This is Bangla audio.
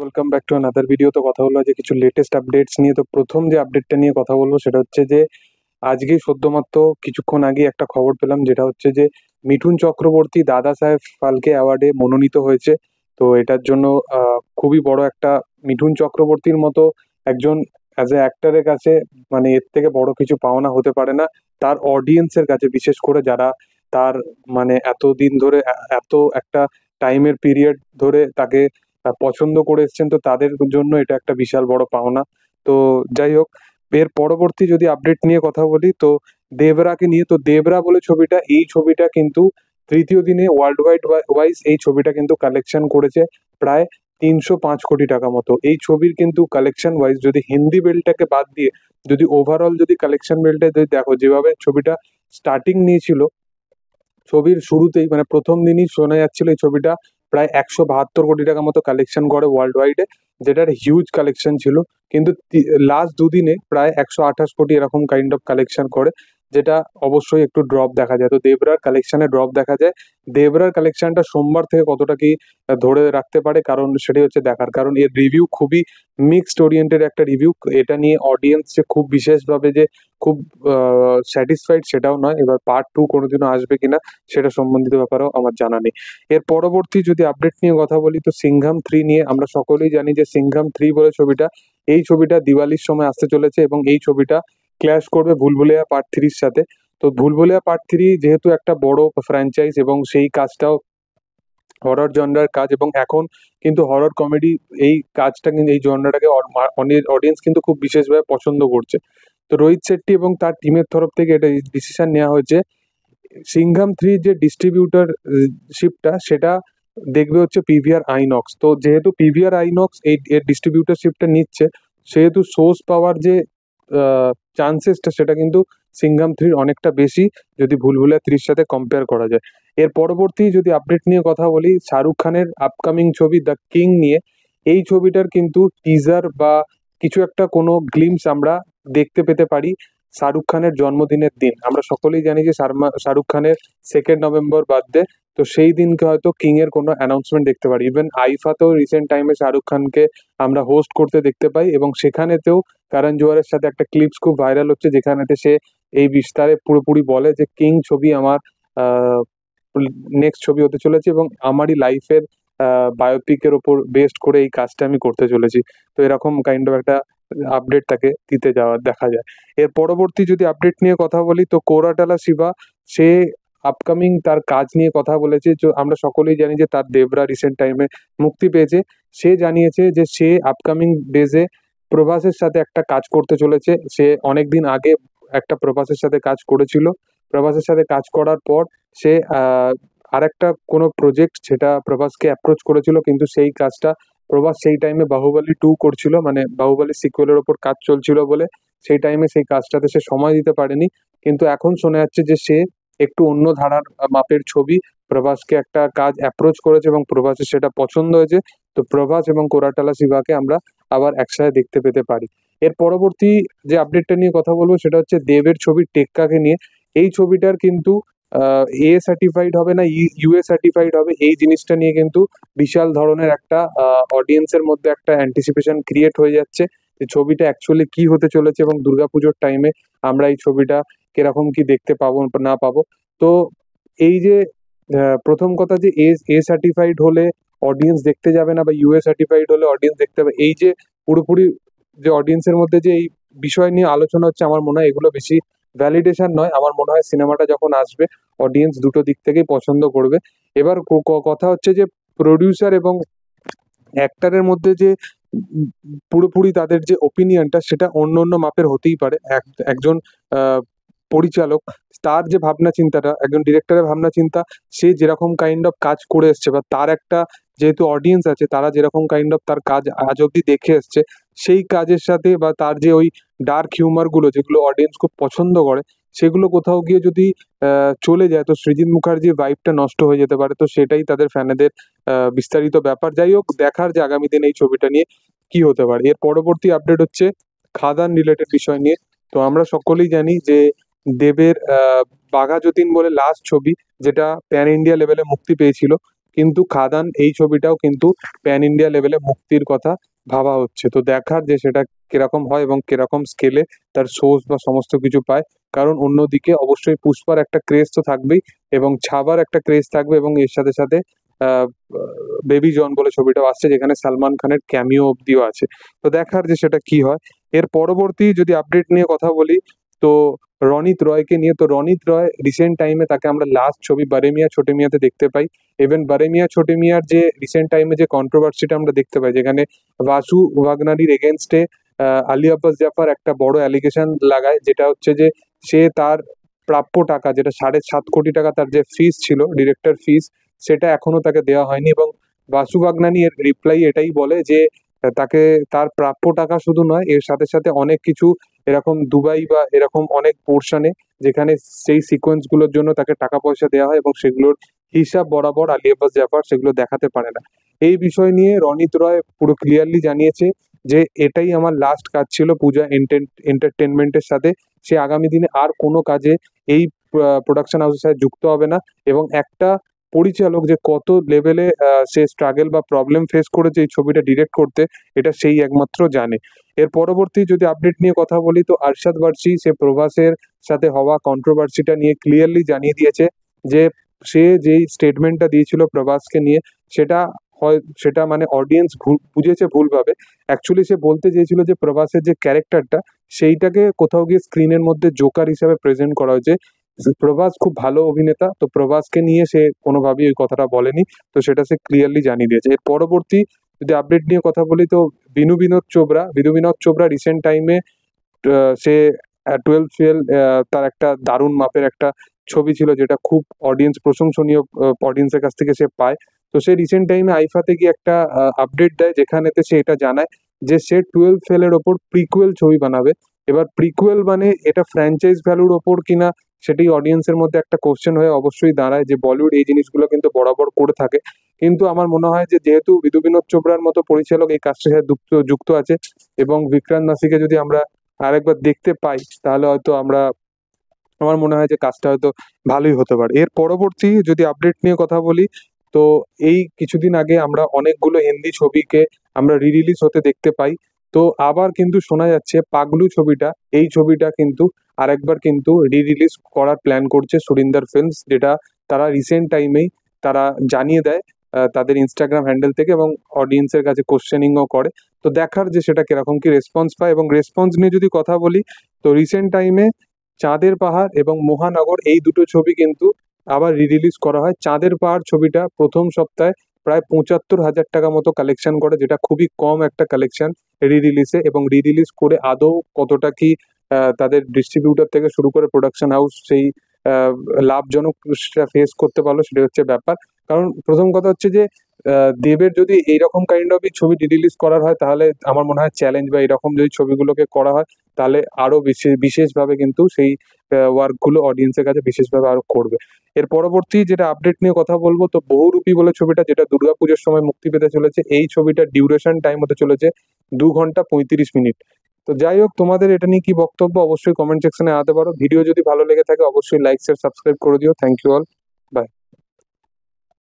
welcome back to another video তো কথা হলো যে কিছু লেটেস্ট আপডেটস নিয়ে তো প্রথম যে আপডেটটা নিয়ে কথা বলবো সেটা হচ্ছে যে আজকে সদ্যমাত্র কিছুক্ষণ আগে একটা খবর পেলাম যেটা হচ্ছে যে মিঠুন চক্রবর্তী দাদা সাহেব ফালকে অ্যাওয়ার্ডে মনোনীত হয়েছে তো এটার জন্য খুবই বড় একটা মিঠুন চক্রবর্তীর মতো একজন অ্যাজ এ অ্যাক্টারের কাছে মানে এর থেকে বড় কিছু পাওনা হতে পারে না তার অডিয়েন্সের কাছে বিশেষ করে যারা তার মানে এতদিন ধরে এত একটা টাইমের পিরিয়ড ধরে তাকে পছন্দ করে এসছেন তো তাদের জন্য এটা একটা বিশাল বড় পাওনা তো যাই হোক এর পরবর্তী যদি আপডেট নিয়ে কথা বলি তো দেবরাকে নিয়ে তো দেবরা বলে ছবিটা এই ছবিটা কিন্তু তৃতীয় দিনে ওয়ার্ল্ড ওয়াইড ওয়াইজ এই ছবিটা কিন্তু কালেকশন করেছে প্রায় তিনশো পাঁচ কোটি টাকা মতো এই ছবির কিন্তু কালেকশন ওয়াইজ যদি হিন্দি বেলটাকে বাদ দিয়ে যদি ওভারঅল যদি কালেকশন বেলটা যদি দেখো যেভাবে ছবিটা স্টার্টিং নিয়েছিল ছবির শুরুতেই মানে প্রথম দিনই শোনা যাচ্ছিল এই ছবিটা প্রায় একশো বাহাত্তর কোটি টাকা মতো কালেকশন করে ওয়ার্ল্ড ওয়াইডে যেটার হিউজ কালেকশন ছিল কিন্তু লাস্ট দুদিনে প্রায় একশো আঠাশ কোটি এরকম কাইন্ড অফ কালেকশন করে যেটা অবশ্যই একটু ড্রপ দেখা যায় তো দেবরার কালেকশানে ড্রপ দেখা যায় দেবরার কালেকশনটা সোমবার থেকে কতটা কি ধরে রাখতে পারে কারণ সেটাই হচ্ছে দেখার কারণ এর রিভিউ খুবই মিক্সড ওরিয়েন্টেড একটা রিভিউ এটা নিয়ে অডিয়েন্স যে খুব বিশেষভাবে যে খুব স্যাটিসফাইড সেটাও নয় এবার পার্ট টু কোনোদিনও আসবে কিনা সেটা সম্বন্ধিত ব্যাপারেও আমার জানা নেই এর পরবর্তী যদি আপডেট নিয়ে কথা বলি তো সিংঘাম থ্রি নিয়ে আমরা সকলেই জানি যে সিংঘাম থ্রি বলে ছবিটা এই ছবিটা দিওয়ালির সময় আসতে চলেছে এবং এই ছবিটা ক্ল্যাশ করবে ভুলভুলিয়া পার্ট থ্রির সাথে তো ভুলভুলিয়া পার্ট থ্রি যেহেতু একটা বড় ফ্র্যাঞ্চাইজ এবং সেই কাজটাও হরর জনরার কাজ এবং এখন কিন্তু হরর কমেডি এই কাজটা কিন্তু এই জনরাটাকে অডিয়েন্স কিন্তু খুব বিশেষভাবে পছন্দ করছে তো রোহিত শেট্টি এবং তার টিমের তরফ থেকে এটা ডিসিশন নেওয়া হয়েছে সিংঘাম থ্রি যে ডিস্ট্রিবিউটার শিপটা সেটা দেখবে হচ্ছে পিভিআর আইনক্স তো যেহেতু পিভিআর আইনক্স এই এর ডিস্ট্রিবিউটারশিপটা নিচ্ছে সেহেতু সোর্স পাওয়ার যে চান্সেসটা সেটা কিন্তু সিঙ্গাম থ্রির অনেকটা বেশি যদি ভুলভুলা থ্রির সাথে কম্পেয়ার করা যায় এর পরবর্তী যদি আপডেট নিয়ে কথা বলি শাহরুখ খানের আপকামিং ছবি দ্য কিং নিয়ে এই ছবিটার কিন্তু টিজার বা কিছু একটা কোনো গ্লিমস আমরা দেখতে পেতে পারি শাহরুখ খানের জন্মদিনের দিন আমরা সকলেই জানি যে শাহরুখ খানের সেকেন্ড নভেম্বর বাদ দে তো সেই দিনকে হয়তো কিং এর কোনো অ্যানাউন্সমেন্ট দেখতে পারি ইভেন আইফাতেও রিসেন্ট টাইমে শাহরুখ খানকে আমরা হোস্ট করতে দেখতে পাই এবং সেখানেতেও কারণ জোয়ারের সাথে একটা ক্লিপস খুব ভাইরাল হচ্ছে যেখানেতে সে এই বিস্তারে পুরোপুরি বলে যে কিং ছবি আমার নেক্সট ছবি হতে চলেছে এবং আমারই লাইফের বায়োপিকের ওপর বেস্ট করে এই কাজটা আমি করতে চলেছি তো এরকম কাইন্ড অফ একটা আপডেট তাকে দিতে যাওয়া দেখা যায় এর পরবর্তী যদি আপডেট নিয়ে কথা বলি তো কোরাটালা শিবা সে আপকামিং তার কাজ নিয়ে কথা বলেছে আমরা সকলেই জানি যে তার দেবরা রিসেন্ট টাইমে মুক্তি পেয়েছে সে জানিয়েছে যে সে আপকামিং ডেজে প্রভাসের সাথে একটা কাজ করতে চলেছে সে অনেক দিন আগে একটা প্রভাসের সাথে কাজ করেছিল প্রভাসের সাথে কাজ করার পর সে আরেকটা কোনো প্রজেক্ট সেটা প্রভাসকে অ্যাপ্রোচ করেছিল কিন্তু সেই কাজটা প্রভাস সেই টাইমে বাহুবলী টু করছিল মানে বাহুবলী সিকুয়েলের ওপর কাজ চলছিল বলে সেই টাইমে সেই কাজটাতে সে সময় দিতে পারেনি কিন্তু এখন শোনা যাচ্ছে যে সে একটু অন্য ধারার মাপের ছবি প্রভাসকে একটা কাজ অ্যাপ্রোচ করেছে এবং প্রভাসের সেটা পছন্দ হয়েছে তো প্রভাস এবং কোরাটালা শিবাকে আমরা আবার একসাথে দেখতে পেতে পারি এর পরবর্তী যে আপডেটটা নিয়ে কথা বলবো সেটা হচ্ছে দেবের ছবি টেক্কাকে নিয়ে এই ছবিটার কিন্তু এ সার্টিফাইড হবে না ইউএ e, সার্টিফাইড হবে এই জিনিসটা নিয়ে কিন্তু বিশাল ধরনের একটা অডিয়েন্সের মধ্যে একটা অ্যান্টিসিপেশন ক্রিয়েট হয়ে যাচ্ছে যে ছবিটা অ্যাকচুয়ালি কি হতে চলেছে এবং দুর্গাপুজোর টাইমে আমরা এই ছবিটা কিরকম কি দেখতে পাবো না পাবো তো এই যে প্রথম কথা যে এ এ সার্টিফাইড হলে অডিয়েন্স দেখতে যাবে না বা ইউএ সার্টিফাইড হলে অডিয়েন্স দেখতে হবে এই যে পুরোপুরি যে অডিয়েন্সের মধ্যে যে এই বিষয় নিয়ে আলোচনা হচ্ছে আমার মনে হয় এগুলো বেশি ভ্যালিডেশন নয় আমার মনে হয় সিনেমাটা যখন আসবে অডিয়েন্স দুটো দিক থেকেই পছন্দ করবে এবার কথা হচ্ছে যে প্রডিউসার এবং অ্যাক্টারের মধ্যে যে পুরোপুরি তাদের যে ওপিনিয়নটা সেটা অন্য অন্য মাপের হতেই পারে একজন পরিচালক তার যে ভাবনা চিন্তাটা একজন ডিরেক্টরের ভাবনা চিন্তা সে যেরকম কাইন্ড অফ কাজ করে এসছে বা তার একটা যেহেতু অডিয়েন্স আছে তারা যেরকম কাইন্ড অফ তার কাজ আজ অব্দি দেখে এসছে সেই কাজের সাথে বা তার যে ওই ডার্ক হিউমারগুলো যেগুলো অডিয়েন্স খুব পছন্দ করে সেগুলো কোথাও গিয়ে যদি চলে যায় তো সৃজিৎ মুখার্জির ভাইবটা নষ্ট হয়ে যেতে পারে তো সেটাই তাদের ফ্যানেদের বিস্তারিত ব্যাপার যাই হোক দেখার যে আগামী দিন এই ছবিটা নিয়ে কি হতে পারে এর পরবর্তী আপডেট হচ্ছে খাদান রিলেটেড বিষয় নিয়ে তো আমরা সকলেই জানি যে দেবের বাঘা যতীন বলে লাস্ট ছবি যেটা প্যান ইন্ডিয়া লেভেলে মুক্তি পেয়েছিল কিন্তু খাদান এই ছবিটাও কিন্তু প্যান ইন্ডিয়া লেভেলে মুক্তির কথা ভাবা হচ্ছে তো দেখার যে সেটা কিরকম হয় এবং কিরকম স্কেলে তার সোর্স বা সমস্ত কিছু পায় কারণ অন্যদিকে অবশ্যই পুষ্পার একটা ক্রেজ তো থাকবেই এবং ছাবার একটা ক্রেজ থাকবে এবং এর সাথে সাথে বেবি জন বলে ছবিটাও আসছে যেখানে সালমান খানের ক্যামিও অব্দিও আছে তো দেখার যে সেটা কি হয় এর পরবর্তী যদি আপডেট নিয়ে কথা বলি তো রনিত রয়কে নিয়ে তো রনিত রয় রিসেন্ট টাইমে তাকে আমরা লাস্ট ছবি বারেমিয়া ছোটে মিয়াতে দেখতে পাই ইভেন বারেমিয়া ছোটে মিয়ার যে রিসেন্ট টাইমে যে কন্ট্রোভার্সিটা আমরা দেখতে পাই যেখানে ভাসু ওয়াগনারির এগেনস্টে আলী আব্বাস জাফার একটা বড় অ্যালিগেশন লাগায় যেটা হচ্ছে যে সে তার প্রাপ্য টাকা যেটা সাড়ে সাত কোটি টাকা তার যে ফিস ছিল ডিরেক্টর ফিস সেটা এখনো তাকে দেওয়া হয়নি এবং বাসু বাগনানি এর রিপ্লাই এটাই বলে যে তাকে তার প্রাপ্য টাকা শুধু নয় এর সাথে সাথে অনেক কিছু এরকম দুবাই বা এরকম অনেক পোর্শনে যেখানে সেই সিকোয়েন্সগুলোর জন্য তাকে টাকা পয়সা দেওয়া হয় এবং সেগুলোর হিসাব বরাবর আলী আব্বাস সেগুলো দেখাতে পারে না এই বিষয় নিয়ে রনিত রয় পুরো ক্লিয়ারলি জানিয়েছে যে এটাই আমার লাস্ট কাজ ছিল পূজা এন্টারটেনমেন্টের সাথে সে আগামী দিনে আর কোনো কাজে এই প্রোডাকশন হাউসের সাথে যুক্ত হবে না এবং একটা পরিচালক যে কত লেভেলে সে স্ট্রাগেল বা প্রবলেম ফেস করেছে এই ছবিটা ডিরেক্ট করতে এটা সেই একমাত্র জানে এর পরবর্তী যদি আপডেট নিয়ে কথা বলি তো আরশাদ বার্সি সে প্রভাসের সাথে হওয়া কন্ট্রোভার্সিটা নিয়ে ক্লিয়ারলি জানিয়ে দিয়েছে যে সে যেই স্টেটমেন্টটা দিয়েছিল প্রভাসকে নিয়ে সেটা হয় সেটা মানে অডিয়েন্স ভুল বুঝেছে ভুলভাবে অ্যাকচুয়ালি সে বলতে চেয়েছিল যে প্রভাসের যে ক্যারেক্টারটা সেইটাকে কোথাও গিয়ে স্ক্রিনের মধ্যে জোকার হিসাবে প্রেজেন্ট করা হয়েছে প্রভাস খুব ভালো অভিনেতা তো প্রভাসকে নিয়ে সে কোনোভাবেই ওই কথাটা বলেনি তো সেটা সে ক্লিয়ারলি জানিয়ে দিয়েছে এর পরবর্তী যদি আপডেট নিয়ে কথা বলি তো বিনু বিনোদ চোপড়া বিনু বিনোদ চোপড়া রিসেন্ট টাইমে সে টুয়েলভ ফেল তার একটা দারুণ মাপের একটা ছবি ছিল যেটা খুব অডিয়েন্স প্রশংসনীয় অডিয়েন্সের কাছ থেকে সে পায় তো সে রিসেন্ট টাইমে আইফাতে গিয়ে একটা আপডেট দেয় যেখানেতে সে এটা জানায় যে সে টুয়েলভ ফেলের ওপর প্রিকুয়েল ছবি বানাবে এবার প্রিকুয়েল মানে এটা ফ্র্যাঞ্চাইজ ভ্যালুর ওপর কিনা সেটি অডিয়েন্সের মধ্যে একটা কোশ্চেন হয়ে অবশ্যই দাঁড়ায় যে বলিউড এই জিনিসগুলো কিন্তু বরাবর করে থাকে কিন্তু আমার মনে হয় যে যেহেতু বিধু বিনোদ চোপড়ার মতো পরিচালক এই কাজটির সাথে যুক্ত আছে এবং বিক্রান্ত নাসিকে যদি আমরা আরেকবার দেখতে পাই তাহলে হয়তো আমরা আমার মনে হয় যে কাজটা হয়তো ভালোই হতে পারে এর পরবর্তী যদি আপডেট নিয়ে কথা বলি তো এই কিছুদিন আগে আমরা অনেকগুলো হিন্দি ছবিকে আমরা রিলিজ হতে দেখতে পাই তো আবার কিন্তু শোনা যাচ্ছে পাগলু ছবিটা এই ছবিটা কিন্তু আরেকবার কিন্তু রি রিলিজ করার প্ল্যান করছে সুরিন্দার ফিল্মস যেটা তারা রিসেন্ট টাইমেই তারা জানিয়ে দেয় তাদের ইনস্টাগ্রাম হ্যান্ডেল থেকে এবং অডিয়েন্সের কাছে কোশ্চেনিংও করে তো দেখার যে সেটা কীরকম কি রেসপন্স পায় এবং রেসপন্স নিয়ে যদি কথা বলি তো রিসেন্ট টাইমে চাঁদের পাহাড় এবং মহানগর এই দুটো ছবি কিন্তু আবার রি রিলিজ করা হয় চাঁদের পাহাড় ছবিটা প্রথম সপ্তাহে প্রায় পঁচাত্তর হাজার টাকা মতো কালেকশন করে যেটা খুবই কম একটা কালেকশন রি রিলিজে এবং রি রিলিজ করে আদৌ কতটা কি তাদের ডিস্ট্রিবিউটার থেকে শুরু করে প্রোডাকশন হাউস সেই লাভজনক সেটা ফেস করতে পারলো সেটা হচ্ছে ব্যাপার কারণ প্রথম কথা হচ্ছে যে দেবের যদি এইরকম কাইন্ড অফ ছবি রিলিজ করার হয় তাহলে আমার মনে হয় চ্যালেঞ্জ বা এরকম যদি ছবিগুলোকে করা হয় তাহলে আরও বিশেষ বিশেষভাবে কিন্তু সেই ওয়ার্কগুলো অডিয়েন্সের কাছে বিশেষভাবে আরও করবে এর পরবর্তী যেটা আপডেট নিয়ে কথা বলবো তো বহুরূপী বলে ছবিটা যেটা দুর্গাপুজোর সময় মুক্তি পেতে চলেছে এই ছবিটা ডিউরেশন টাইম হতে চলেছে দু ঘন্টা পঁয়ত্রিশ মিনিট তো যাই হোক তোমাদের এটা নিয়ে কি বক্তব্য অবশ্যই কমেন্ট সেকশনে আনতে পারো ভিডিও যদি ভালো লেগে থাকে অবশ্যই লাইক শেয়ার সাবস্ক্রাইব করে দিও থ্যাংক ইউ অল